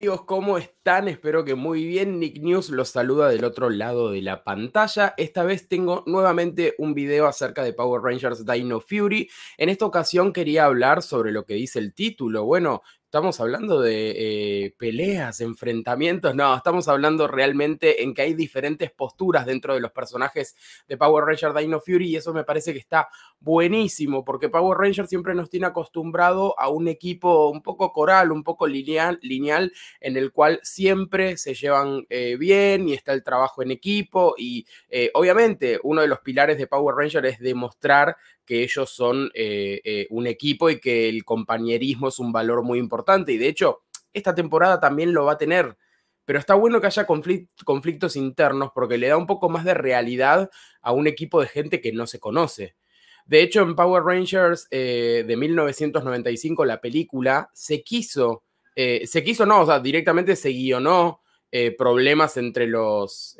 Amigos, ¿cómo están? Espero que muy bien. Nick News los saluda del otro lado de la pantalla. Esta vez tengo nuevamente un video acerca de Power Rangers Dino Fury. En esta ocasión quería hablar sobre lo que dice el título. Bueno, estamos hablando de eh, peleas, enfrentamientos, no, estamos hablando realmente en que hay diferentes posturas dentro de los personajes de Power Ranger Dino Fury y eso me parece que está buenísimo porque Power Ranger siempre nos tiene acostumbrado a un equipo un poco coral, un poco lineal, lineal en el cual siempre se llevan eh, bien y está el trabajo en equipo y eh, obviamente uno de los pilares de Power Ranger es demostrar que ellos son un equipo y que el compañerismo es un valor muy importante y de hecho esta temporada también lo va a tener. Pero está bueno que haya conflictos internos porque le da un poco más de realidad a un equipo de gente que no se conoce. De hecho, en Power Rangers eh, de 1995, la película, se quiso, eh, se quiso no, o sea, directamente se guionó eh, problemas entre los,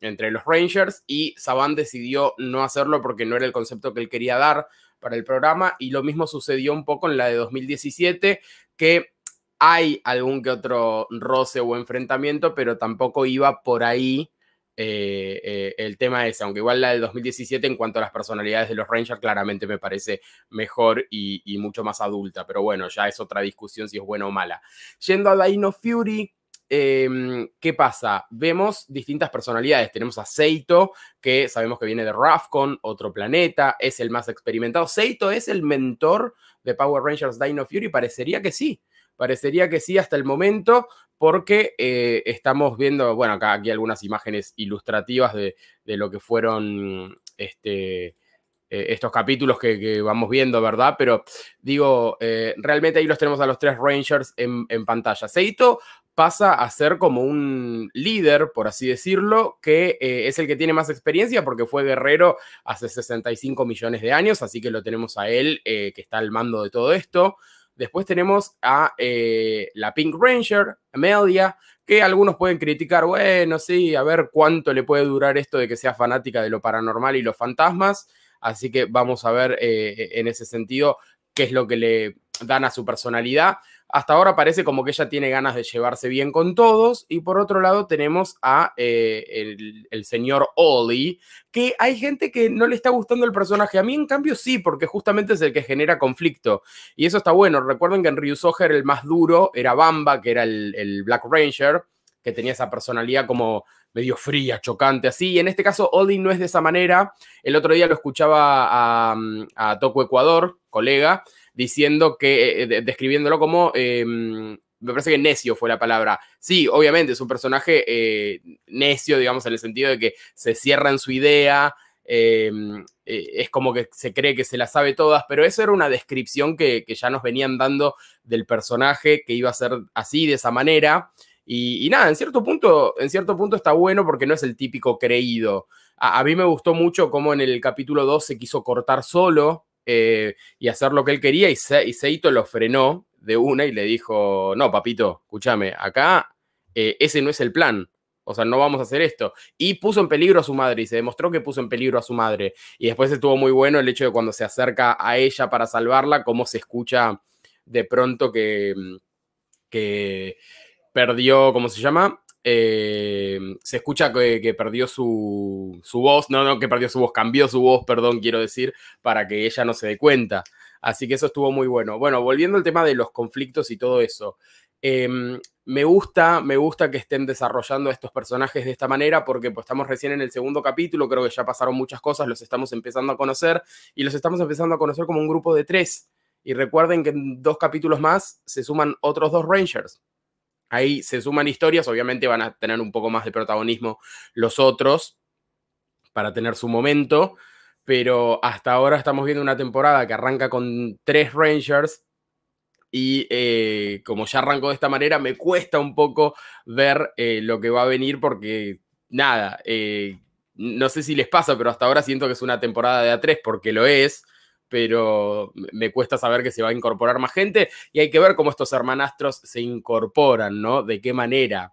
entre los Rangers y Saban decidió no hacerlo porque no era el concepto que él quería dar para el programa y lo mismo sucedió un poco en la de 2017 que hay algún que otro roce o enfrentamiento, pero tampoco iba por ahí eh, eh, el tema ese, aunque igual la del 2017 en cuanto a las personalidades de los Rangers claramente me parece mejor y, y mucho más adulta, pero bueno, ya es otra discusión si es buena o mala. Yendo a Dino Fury, Em, ¿Qué pasa? Vemos distintas personalidades. Tenemos a Seito, que sabemos que viene de Rafcon, otro planeta, es el más experimentado. Seito es el mentor de Power Rangers Dino Fury, parecería que sí. Parecería que sí hasta el momento, porque eh, estamos viendo, bueno, acá aquí algunas imágenes ilustrativas de, lo que fueron este, eh, estos capítulos que, vamos viendo, ¿verdad? Pero digo, eh, realmente ahí los tenemos a los tres Rangers en, en pantalla. Seito pasa a ser como un líder, por así decirlo, que eh, es el que tiene más experiencia porque fue guerrero hace 65 millones de años, así que lo tenemos a él eh, que está al mando de todo esto. Después tenemos a eh, la Pink Ranger, Amelia, que algunos pueden criticar, bueno, sí, a ver cuánto le puede durar esto de que sea fanática de lo paranormal y los fantasmas. Así que vamos a ver e, en ese sentido qué es lo que le dan a su personalidad. Hasta ahora parece como que ella tiene ganas de llevarse bien con todos. Y por otro lado tenemos a eh, el, señor Ollie, que hay gente que no le está gustando el personaje. A mí en cambio sí, porque justamente es el que genera conflicto. Y eso está bueno. Recuerden que en Ryu Soher el más duro era Bamba, que era el, Black Ranger, que tenía esa personalidad como medio fría, chocante, así. Y en este caso, Ollie no es de esa manera. El otro día lo escuchaba a, a Toco Ecuador, colega, diciendo que, eh, eh, describiéndolo como em, me parece que necio fue la palabra. Sí, obviamente es un personaje eh, necio, digamos, en el sentido de que se cierra en su idea, em, es como que se cree que se la sabe todas, pero eso era una descripción que, ya nos venían dando del personaje que iba a ser así, de esa manera. Y, nada, en cierto, punto, en cierto punto está bueno porque no es el típico creído. A, a mí me gustó mucho cómo en el capítulo 2 se quiso cortar solo, eh, y hacer lo que él quería y, Se y, Seito lo frenó de una y le dijo, no, papito, escúchame, acá eh, ese no es el plan. O sea, no vamos a hacer esto. Y puso en peligro a su madre y se demostró que puso en peligro a su madre. Y después estuvo muy bueno el hecho de cuando se acerca a ella para salvarla, como se escucha de pronto que, mm, que perdió, ¿cómo se llama? Eh, se escucha que, perdió su, voz, no, no, que perdió su voz, cambió su voz, perdón, quiero decir, para que ella no se dé cuenta. Así que eso estuvo muy bueno. Bueno, volviendo al tema de los conflictos y todo eso. Em, me gusta, me gusta que estén desarrollando estos personajes de esta manera porque pues, estamos recién en el segundo capítulo, creo que ya pasaron muchas cosas, los estamos empezando a conocer y los estamos empezando a conocer como un grupo de tres. Y recuerden que en dos capítulos más se suman otros dos Rangers. Ahí se suman historias, obviamente van a tener un poco más de protagonismo los otros para tener su momento, pero hasta ahora estamos viendo una temporada que arranca con tres Rangers y eh, como ya arrancó de esta manera, me cuesta un poco ver eh, lo que va a venir porque nada, eh, no sé si les pasa, pero hasta ahora siento que es una temporada de A3 porque lo es pero me cuesta saber que se va a incorporar más gente y hay que ver cómo estos hermanastros se incorporan, ¿no? De qué manera.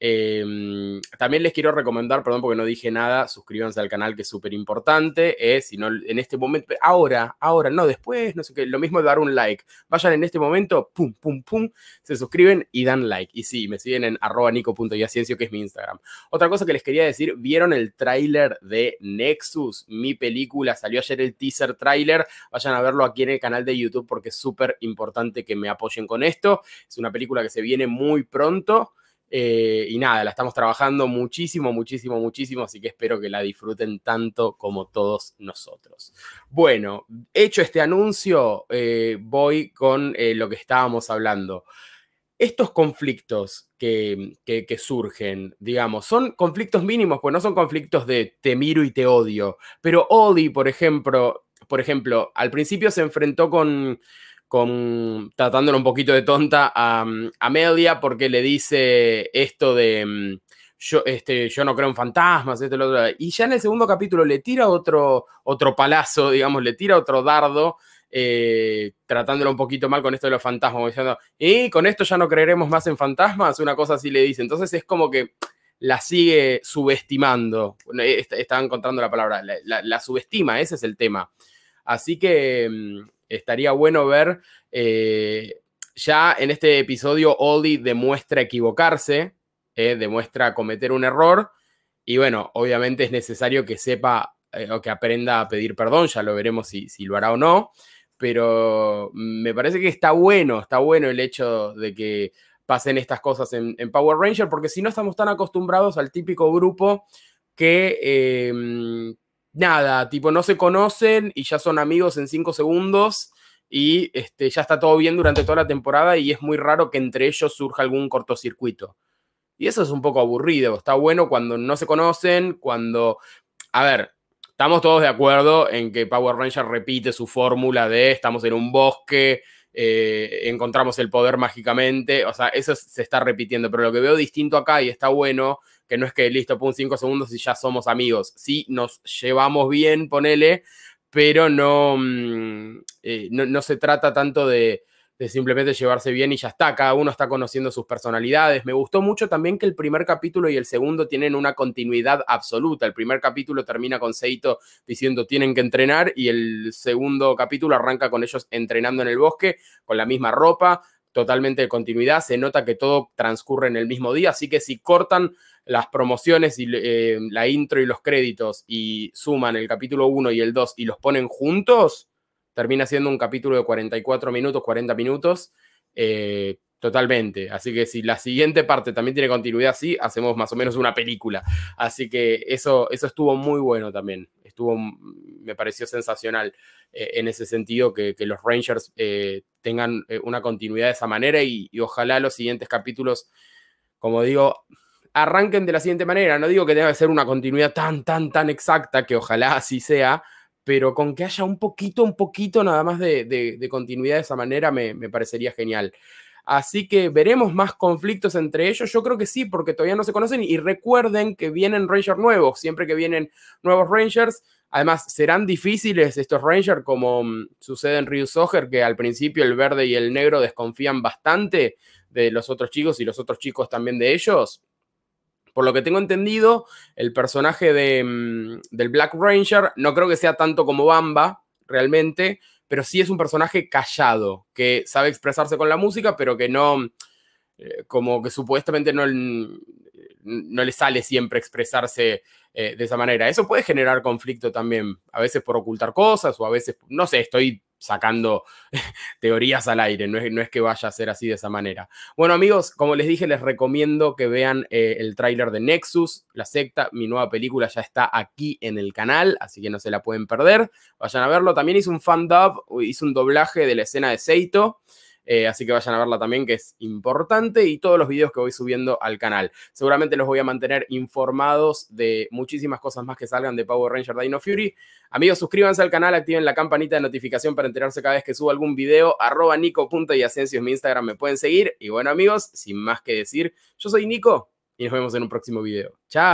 Em, también les quiero recomendar, perdón porque no dije nada, suscríbanse al canal que es súper importante, eh, si no en este momento, ahora, ahora, no, después, no sé qué, lo mismo dar un like, vayan en este momento, pum, pum, pum, se suscriben y dan like, y sí, me siguen en arroba nico.yaciencio que es mi Instagram. Otra cosa que les quería decir, ¿vieron el tráiler de Nexus? Mi película, salió ayer el teaser tráiler, vayan a verlo aquí en el canal de YouTube porque es súper importante que me apoyen con esto, es una película que se viene muy pronto, eh, y nada, la estamos trabajando muchísimo, muchísimo, muchísimo, así que espero que la disfruten tanto como todos nosotros. Bueno, hecho este anuncio, eh, voy con eh, lo que estábamos hablando. Estos conflictos que, que, surgen, digamos, son conflictos mínimos, pues no son conflictos de te miro y te odio, pero Odi, por ejemplo, por ejemplo, al principio se enfrentó con, con, un poquito de tonta a, mm, media porque le dice esto de mm, yo, este, yo no creo en fantasmas, Y ya en el segundo capítulo le tira otro, otro palazo, digamos, le tira otro dardo, eh, tratándolo un poquito mal con esto de los fantasmas, diciendo, y con esto ya no creeremos más en fantasmas, una cosa así le dice. Entonces es como que la sigue subestimando, e, estaba encontrando la palabra, la subestima, ese es el tema. Así que mm, estaría bueno ver eh, ya en este episodio Oli demuestra equivocarse, eh, demuestra cometer un error y bueno, obviamente es necesario que sepa eh, o que aprenda a pedir perdón, ya lo veremos si, si lo hará o no, pero me parece que está bueno, está bueno el hecho de que pasen estas cosas en, Power Ranger, porque si no estamos tan acostumbrados al típico grupo que, nada, tipo, no se conocen y ya son amigos en cinco segundos y este, ya está todo bien durante toda la temporada y es muy raro que entre ellos surja algún cortocircuito. Y eso es un poco aburrido, está bueno cuando no se conocen, cuando... A ver, estamos todos de acuerdo en que Power Ranger repite su fórmula de estamos en un bosque, eh, encontramos el poder mágicamente, o sea, eso se está repitiendo, pero lo que veo distinto acá y está bueno, que no es que listo, pum, cinco segundos y ya somos amigos, sí, nos llevamos bien, ponele, pero no, mm, eh, no se trata tanto de de simplemente llevarse bien y ya está, cada uno está conociendo sus personalidades. Me gustó mucho también que el primer capítulo y el segundo tienen una continuidad absoluta. El primer capítulo termina con Seito diciendo tienen que entrenar y el segundo capítulo arranca con ellos entrenando en el bosque con la misma ropa, totalmente de continuidad, se nota que todo transcurre en el mismo día, así que si cortan las promociones y eh, la intro y los créditos y suman el capítulo 1 y el 2 y los ponen juntos, termina siendo un capítulo de 44 minutos, 40 minutos, eh, totalmente. Así que si la siguiente parte también tiene continuidad así, hacemos más o menos una película. Así que eso, eso estuvo muy bueno también. Estuvo, mm, me pareció sensacional eh, en ese sentido que, los Rangers eh, tengan una continuidad de esa manera y, ojalá los siguientes capítulos, como digo, arranquen de la siguiente manera. No digo que que ser una continuidad tan, tan, tan exacta, que ojalá así sea, pero con que haya un poquito, un poquito nada más de, continuidad de esa manera me, parecería genial. Así que veremos más conflictos entre ellos. Yo creo que sí, porque todavía no se conocen. Y recuerden que vienen Rangers nuevos. Siempre que vienen nuevos Rangers, además serán difíciles estos Rangers, como mm, sucede en Ryu Soger, que al principio el verde y el negro desconfían bastante de los otros chicos y los otros chicos también de ellos. Por lo que tengo entendido, el personaje de, mm, del Black Ranger no creo que sea tanto como Bamba realmente, pero sí es un personaje callado, que sabe expresarse con la música, pero que no, mm, eh, como que supuestamente no, mm, no le sale siempre expresarse eh, de esa manera. Eso puede generar conflicto también, a veces por ocultar cosas o a veces, no sé, estoy sacando teorías al aire, no es, que vaya a ser así de esa manera. Bueno amigos, como les dije, les recomiendo que vean eh, el tráiler de Nexus, La Secta, mi nueva película ya está aquí en el canal, así que no se la pueden perder, vayan a verlo. También hice un fan dub, hice un doblaje de la escena de Seito, eh, así que vayan a verla también, que es importante, y todos los videos que voy subiendo al canal. Seguramente los voy a mantener informados de muchísimas cosas más que salgan de Power Ranger Dino Fury. Amigos, suscríbanse al canal, activen la campanita de notificación para enterarse cada vez que suba algún video, arroba nico.yacencio es mi Instagram, me pueden seguir. Y bueno amigos, sin más que decir, yo soy Nico y nos vemos en un próximo video. Chao.